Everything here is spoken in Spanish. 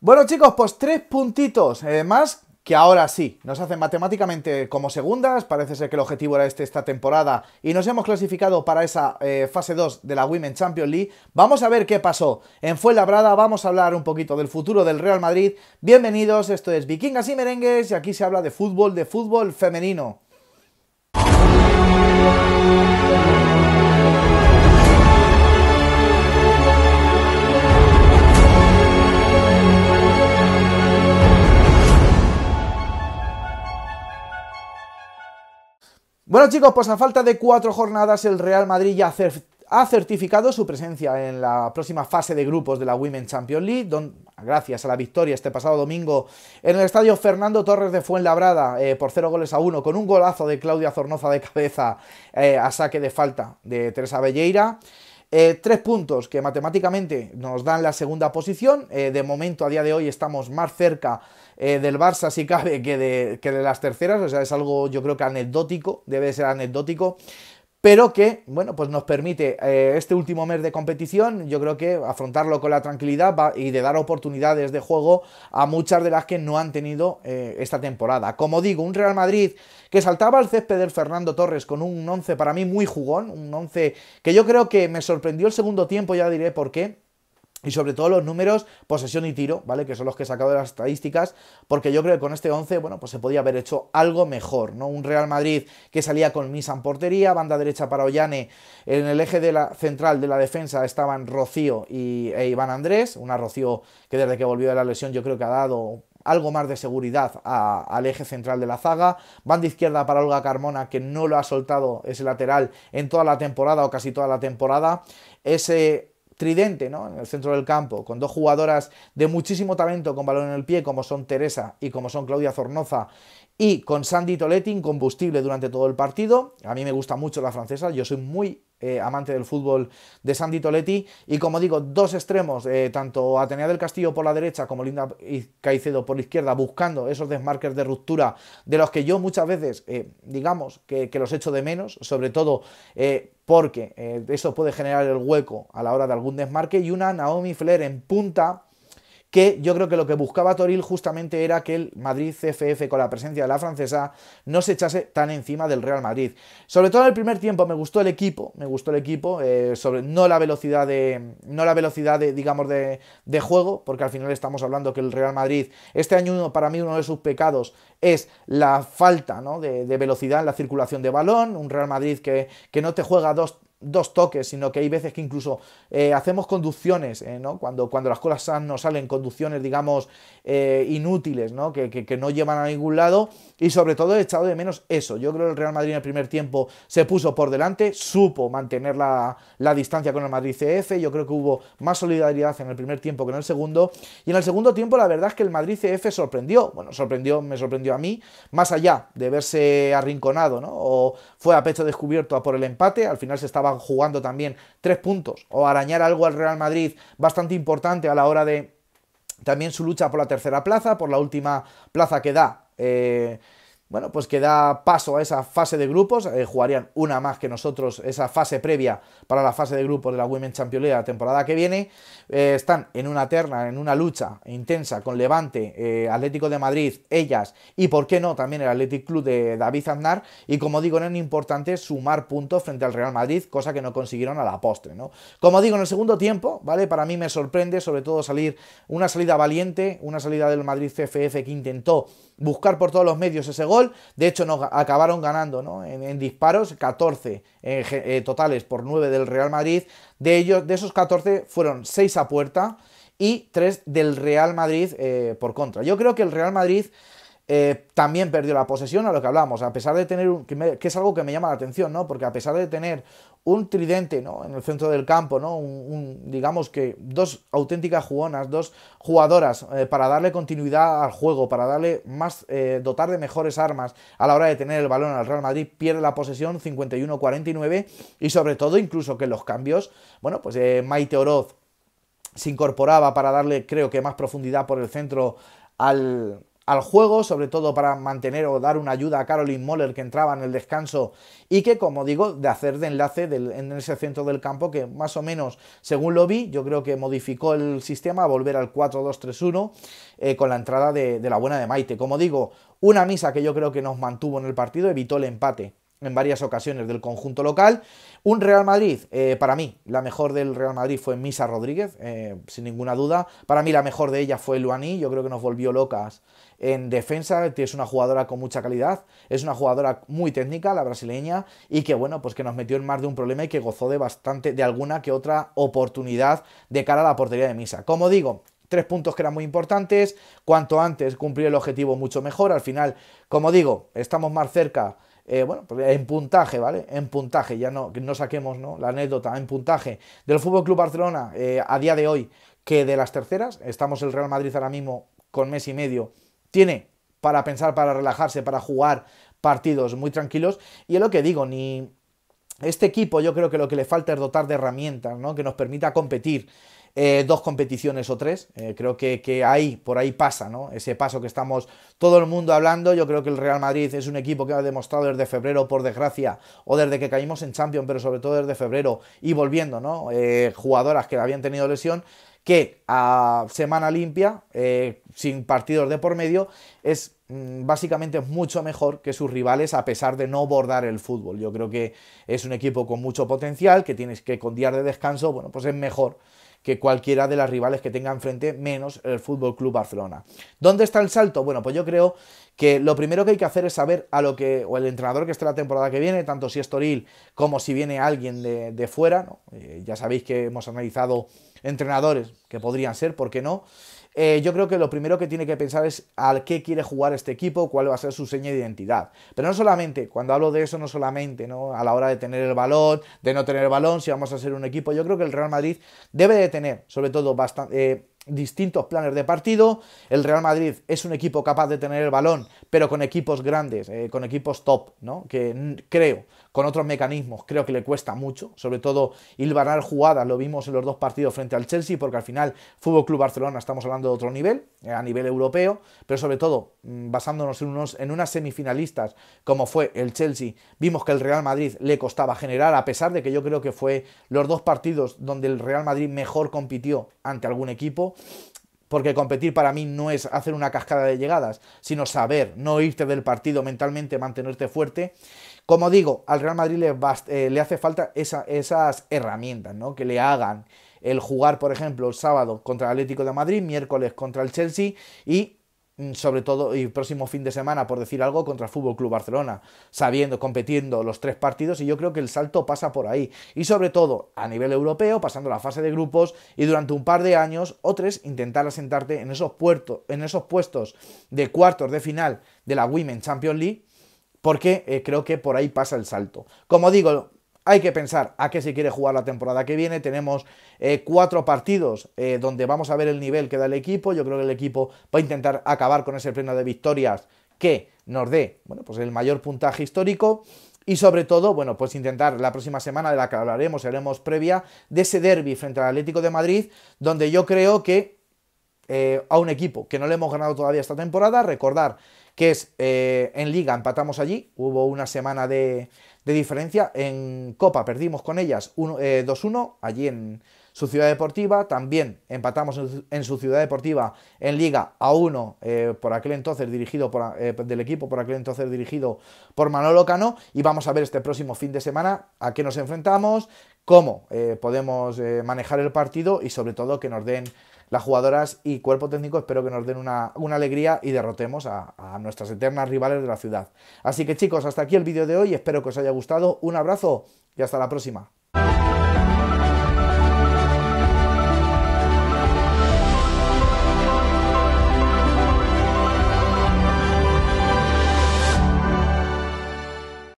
Bueno chicos, pues tres puntitos eh, más que ahora sí, nos hacen matemáticamente como segundas, parece ser que el objetivo era este esta temporada y nos hemos clasificado para esa eh, fase 2 de la Women's Champions League. Vamos a ver qué pasó en Fuenlabrada, vamos a hablar un poquito del futuro del Real Madrid. Bienvenidos, esto es Vikingas y Merengues y aquí se habla de fútbol, de fútbol femenino. Bueno chicos, pues a falta de cuatro jornadas el Real Madrid ya ha certificado su presencia en la próxima fase de grupos de la Women Champions League, gracias a la victoria este pasado domingo en el estadio Fernando Torres de Fuenlabrada eh, por cero goles a uno, con un golazo de Claudia Zornoza de cabeza eh, a saque de falta de Teresa Belleira. Eh, tres puntos que matemáticamente nos dan la segunda posición. Eh, de momento, a día de hoy, estamos más cerca eh, del Barça, si cabe, que de, que de las terceras. O sea, es algo yo creo que anecdótico, debe ser anecdótico pero que, bueno, pues nos permite eh, este último mes de competición, yo creo que afrontarlo con la tranquilidad y de dar oportunidades de juego a muchas de las que no han tenido eh, esta temporada. Como digo, un Real Madrid que saltaba al césped del Fernando Torres con un 11 para mí muy jugón, un 11 que yo creo que me sorprendió el segundo tiempo, ya diré por qué, y sobre todo los números posesión y tiro, ¿vale? Que son los que he sacado de las estadísticas, porque yo creo que con este 11, bueno, pues se podía haber hecho algo mejor, ¿no? Un Real Madrid que salía con Misa en portería, banda derecha para Ollane, en el eje de la, central de la defensa estaban Rocío y, e Iván Andrés, una Rocío que desde que volvió de la lesión yo creo que ha dado algo más de seguridad al eje central de la zaga. Banda izquierda para Olga Carmona, que no lo ha soltado ese lateral en toda la temporada o casi toda la temporada. Ese tridente ¿no? en el centro del campo, con dos jugadoras de muchísimo talento con balón en el pie, como son Teresa y como son Claudia Zornoza, y con Sandy Toletti, incombustible durante todo el partido. A mí me gusta mucho la francesa, yo soy muy eh, amante del fútbol de Sandy Toletti. Y como digo, dos extremos, eh, tanto Atenea del Castillo por la derecha como Linda Caicedo por la izquierda, buscando esos desmarques de ruptura de los que yo muchas veces, eh, digamos, que, que, los echo de menos, sobre todo porque eso puede generar el hueco a la hora de algún desmarque. Y una Naomi Flair en punta que yo creo que lo que buscaba Toril justamente era que el Madrid CFF con la presencia de la francesa no se echase tan encima del Real Madrid. Sobre todo en el primer tiempo me gustó el equipo, me gustó el equipo, eh, sobre, no la velocidad de, no la velocidad de, digamos, de, de juego, porque al final estamos hablando que el Real Madrid, este año para mí uno de sus pecados es la falta ¿no? de, velocidad en la circulación de balón, un Real Madrid que, que no te juega dos dos toques, sino que hay veces que incluso eh, hacemos conducciones, eh, ¿no? Cuando, cuando las colas no salen conducciones, digamos, eh, inútiles, ¿no? Que, no llevan a ningún lado, y sobre todo he echado de menos eso. Yo creo que el Real Madrid en el primer tiempo se puso por delante, supo mantener la, la distancia con el Madrid CF, yo creo que hubo más solidaridad en el primer tiempo que en el segundo, y en el segundo tiempo la verdad es que el Madrid CF sorprendió, bueno, sorprendió, me sorprendió a mí, más allá de verse arrinconado, ¿no? O fue a pecho descubierto por el empate, al final se estaba jugando también tres puntos o arañar algo al Real Madrid bastante importante a la hora de también su lucha por la tercera plaza, por la última plaza que da. Eh, bueno, pues que da paso a esa fase de grupos, eh, jugarían una más que nosotros, esa fase previa para la fase de grupos de la Women's Champions League la temporada que viene, eh, están en una terna, en una lucha intensa con Levante, eh, Atlético de Madrid, ellas y por qué no también el Athletic Club de David Aznar y como digo, es importante sumar puntos frente al Real Madrid, cosa que no consiguieron a la postre, ¿no? Como digo, en el segundo tiempo, ¿vale? Para mí me sorprende sobre todo salir una salida valiente, una salida del Madrid CFF que intentó buscar por todos los medios ese gol, de hecho, acabaron ganando en, disparos 14 eh, eh, totales por 9 del Real Madrid. De, ellos, de esos 14 fueron 6 a puerta y 3 del Real Madrid eh, por contra. Yo creo que el Real Madrid eh, también perdió la posesión a lo que hablamos, a pesar de tener, un, que, es algo que me llama la atención, ¿no? Porque a pesar de tener un tridente, ¿no? En el centro del campo, ¿no? digamos que dos auténticas jugonas, dos jugadoras eh, para darle continuidad al juego, para darle más, eh, dotar de mejores armas a la hora de tener el balón al Real Madrid, pierde la posesión 51-49 y sobre todo incluso que los cambios, bueno, pues Maite Oroz se incorporaba para darle, creo que más profundidad por el centro al, al juego, sobre todo para mantener o dar una ayuda a Caroline Moller que entraba en el descanso y que, como digo, de hacer de enlace en ese centro del campo que más o menos, según lo vi, yo creo que modificó el sistema a volver al 4-2-3-1 eh, con la entrada de la buena de Maite. Como digo, una misa que yo creo que nos mantuvo en el partido, evitó el empate en varias ocasiones del conjunto local. Un Real Madrid, eh, para mí, la mejor del Real Madrid fue Misa Rodríguez, eh, sin ninguna duda. Para mí la mejor de ella fue Luaní, yo creo que nos volvió locas en defensa, es una jugadora con mucha calidad, es una jugadora muy técnica, la brasileña, y que bueno, pues que nos metió en más de un problema y que gozó de bastante, de alguna que otra oportunidad de cara a la portería de Misa. Como digo, tres puntos que eran muy importantes, cuanto antes cumplir el objetivo mucho mejor, al final, como digo, estamos más cerca eh, bueno, pues en puntaje, ¿vale? En puntaje, ya no, no saquemos ¿no? la anécdota, en puntaje del Fútbol Club Barcelona eh, a día de hoy, que de las terceras, estamos el Real Madrid ahora mismo con mes y medio, tiene para pensar, para relajarse, para jugar partidos muy tranquilos, y es lo que digo, ni, este equipo yo creo que lo que le falta es dotar de herramientas ¿no? que nos permita competir eh, dos competiciones o tres. Eh, creo que, que, ahí, por ahí pasa, ¿no? Ese paso que estamos todo el mundo hablando. Yo creo que el Real Madrid es un equipo que ha demostrado desde febrero, por desgracia, o desde que caímos en Champions, pero sobre todo desde febrero y volviendo, ¿no? Eh, jugadoras que habían tenido lesión, que a semana limpia, eh, sin partidos de por medio, es mm, básicamente mucho mejor que sus rivales a pesar de no bordar el fútbol. Yo creo que es un equipo con mucho potencial, que tienes que con días de descanso, bueno, pues es mejor que cualquiera de las rivales que tenga enfrente, menos el Fútbol Club Barcelona. ¿Dónde está el salto? Bueno, pues yo creo que lo primero que hay que hacer es saber a lo que, o el entrenador que esté la temporada que viene, tanto si es Toril como si viene alguien de, fuera, eh, ya sabéis que hemos analizado entrenadores, que podrían ser, ¿por qué no? Eh, yo creo que lo primero que tiene que pensar es al qué quiere jugar este equipo, cuál va a ser su seña de identidad. Pero no solamente, cuando hablo de eso, no solamente, ¿no? A la hora de tener el balón, de no tener el balón, si vamos a ser un equipo, yo creo que el Real Madrid debe de tener, sobre todo, bastante... Eh, distintos planes de partido. El Real Madrid es un equipo capaz de tener el balón, pero con equipos grandes, eh, con equipos top, ¿no? Que creo, con otros mecanismos, creo que le cuesta mucho, sobre todo hilvanar jugadas, lo vimos en los dos partidos frente al Chelsea, porque al final Fútbol Club Barcelona estamos hablando de otro nivel, eh, a nivel europeo, pero sobre todo mm, basándonos en, unos, en unas semifinalistas como fue el Chelsea, vimos que el Real Madrid le costaba generar, a pesar de que yo creo que fue los dos partidos donde el Real Madrid mejor compitió ante algún equipo, porque competir para mí no es hacer una cascada de llegadas, sino saber no irte del partido mentalmente, mantenerte fuerte. Como digo, al Real Madrid le, eh, hace falta esas herramientas, ¿no? Que le hagan el jugar, por ejemplo, el sábado contra el Atlético de Madrid, miércoles contra el Chelsea y Mm, sobre todo el próximo fin de semana, por decir algo, contra el Fútbol Club Barcelona, sabiendo, compitiendo los tres partidos, y yo creo que el salto pasa por ahí. Y sobre todo, a nivel europeo, pasando la fase de grupos y durante un par de años o tres, intentar asentarte en esos, puertos, en esos puestos de cuartos de final de la Women Champions League, porque eh, creo que por ahí pasa el salto. Como digo, hay que pensar a qué se quiere jugar la temporada que viene. Tenemos eh, cuatro partidos eh, donde vamos a ver el nivel que da el equipo. Yo creo que el equipo va a intentar acabar con ese pleno de victorias que nos dé bueno, pues el mayor puntaje histórico. Y sobre todo, bueno, pues intentar la próxima semana, de la que hablaremos, haremos previa, de ese derby frente al Atlético de Madrid, donde yo creo que eh, a un equipo que no le hemos ganado todavía esta temporada. Recordar que es eh, en Liga empatamos allí, hubo una semana de, diferencia. En Copa perdimos con ellas 2-1 eh, allí en su ciudad deportiva. También empatamos en su ciudad deportiva en Liga a 1 por aquel entonces dirigido por, del equipo, por aquel entonces dirigido por Manolo Cano. Y vamos a ver este próximo fin de semana a qué nos enfrentamos, cómo podemos manejar el partido y sobre todo que nos den las jugadoras y cuerpo técnico espero que nos den una, alegría y derrotemos a, nuestras eternas rivales de la ciudad. Así que chicos, hasta aquí el vídeo de hoy, espero que os haya gustado, un abrazo y hasta la próxima.